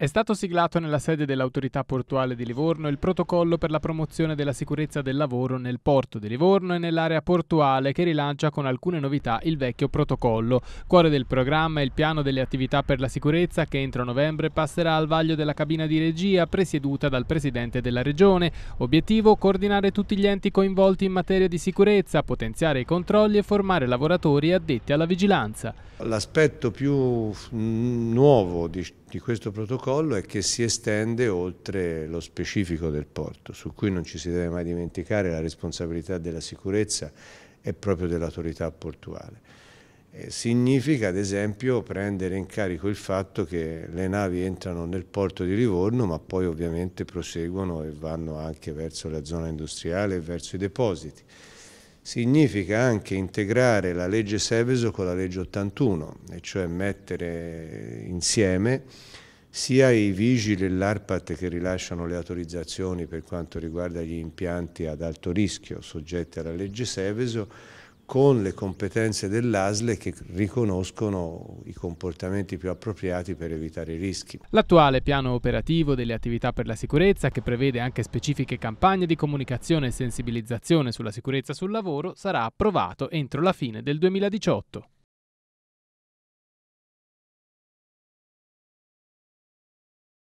È stato siglato nella sede dell'autorità portuale di Livorno il protocollo per la promozione della sicurezza del lavoro nel porto di Livorno e nell'area portuale che rilancia con alcune novità il vecchio protocollo. Cuore del programma è il piano delle attività per la sicurezza che entro novembre passerà al vaglio della cabina di regia presieduta dal Presidente della Regione. Obiettivo coordinare tutti gli enti coinvolti in materia di sicurezza, potenziare i controlli e formare lavoratori addetti alla vigilanza. L'aspetto più nuovo di, di questo protocollo protocollo e che si estende oltre lo specifico del porto, su cui non ci si deve mai dimenticare la responsabilità della sicurezza e proprio dell'autorità portuale. Eh, significa ad esempio prendere in carico il fatto che le navi entrano nel porto di Livorno ma poi ovviamente proseguono e vanno anche verso la zona industriale e verso i depositi significa anche integrare la legge Seveso con la legge 81, e cioè mettere insieme sia i vigili e l'ARPAT che rilasciano le autorizzazioni per quanto riguarda gli impianti ad alto rischio soggetti alla legge Seveso, con le competenze dell'ASLE che riconoscono i comportamenti più appropriati per evitare i rischi. L'attuale piano operativo delle attività per la sicurezza, che prevede anche specifiche campagne di comunicazione e sensibilizzazione sulla sicurezza sul lavoro, sarà approvato entro la fine del 2018.